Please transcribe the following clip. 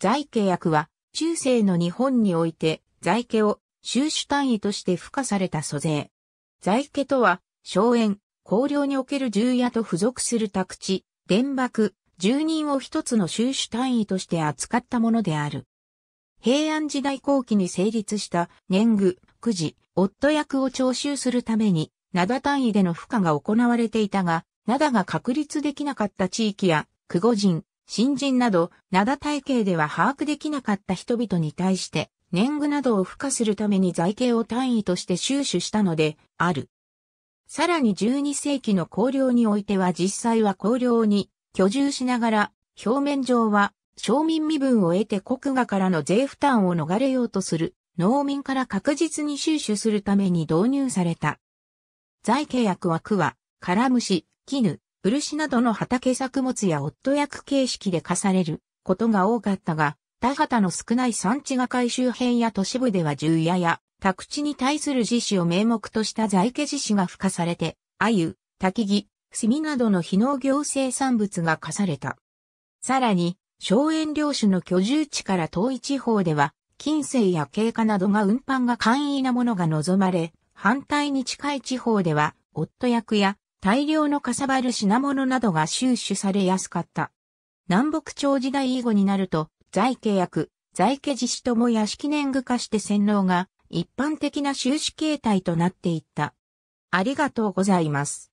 在家役は、中世の日本において、在家を収支単位として付加された租税。在家とは、荘園、公領における重屋と付属する宅地、原幕、住人を一つの収支単位として扱ったものである。平安時代後期に成立した年貢、くじ、夫役を徴収するために、灘単位での付加が行われていたが、灘が確立できなかった地域や、久保人、新人など、灘体系では把握できなかった人々に対して、年貢などを付加するために財形を単位として収取したので、ある。さらに12世紀の公領においては実際は公領に居住しながら、表面上は庶民身分を得て国家からの税負担を逃れようとする農民から確実に収取するために導入された。財契約は区は、カラムシ、絹、漆などの畑作物や夫役形式で課されることが多かったが、田畑の少ない産地が改周辺や都市部では重屋や宅地に対する自主を名目とした在家自主が付加されて、鮎、き木、炭などの非農業生産物が課された。さらに、荘園領主の居住地から遠い地方では、金星や経過などが運搬が簡易なものが望まれ、反対に近い地方では、夫役や大量のかさばる品物などが収取されやすかった。南北朝時代以後になると、財家役、財家自主とも屋敷年貢化して洗脳が一般的な収支形態となっていった。ありがとうございます。